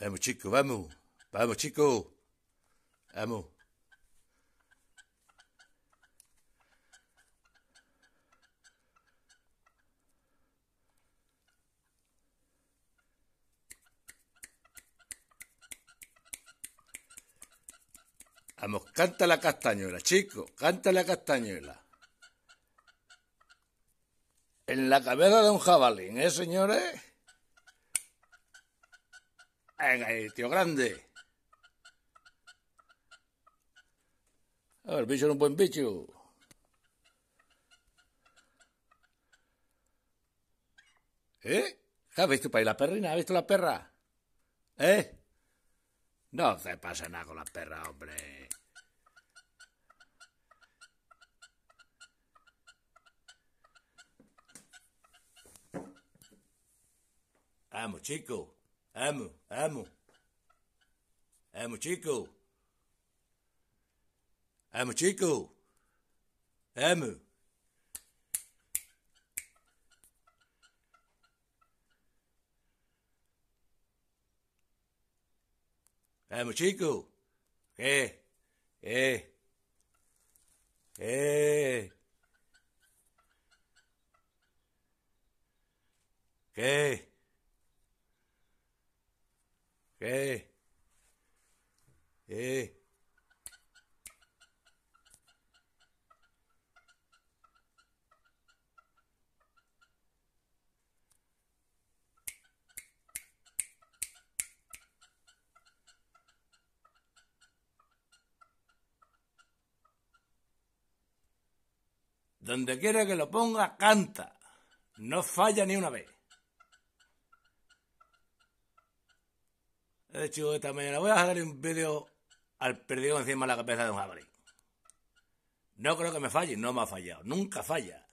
Vamos, chicos, vamos. Vamos, chicos! Vamos. Vamos, canta la castañuela, chicos! canta la castañuela. En la cabeza de un jabalín, ¿eh, señores? Venga, tío grande. ¡El bicho era un buen bicho. ¿Eh? ¿Has visto para la perrina? ¿Has visto la perra? ¿Eh? No se pasa nada con la perra, hombre. Vamos, chico. Amo, amo. Amo Chico. Amo Chico. Amo. Amo Chico. Eh, eh, eh. Okay. ¿Qué? Eh. ¿Qué? Eh. Donde quiera que lo ponga, canta. No falla ni una vez. Este de hecho esta mañana. Voy a hacer un vídeo al perdido encima de la cabeza de un jabalí. No creo que me falle, no me ha fallado. Nunca falla.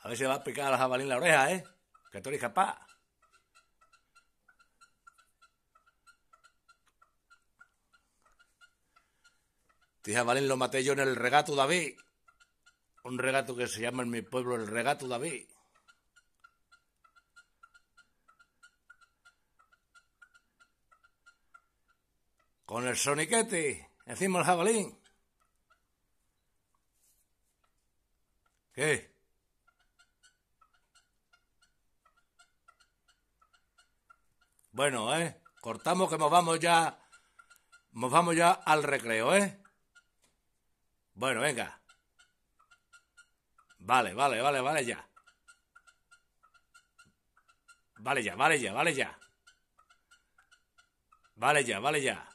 A ver si va a picar al jabalí en la oreja, ¿eh? Que tú eres capaz. Este jabalín lo maté yo en el regato David. Un regato que se llama en mi pueblo el regato David. Con el soniquete, decimos el jabalín. ¿Qué? Bueno, ¿eh? Cortamos que nos vamos ya. Nos vamos ya al recreo, ¿eh? Bueno, venga. Vale, vale, vale, vale ya. Vale ya, vale ya, vale ya. Vale ya, vale ya.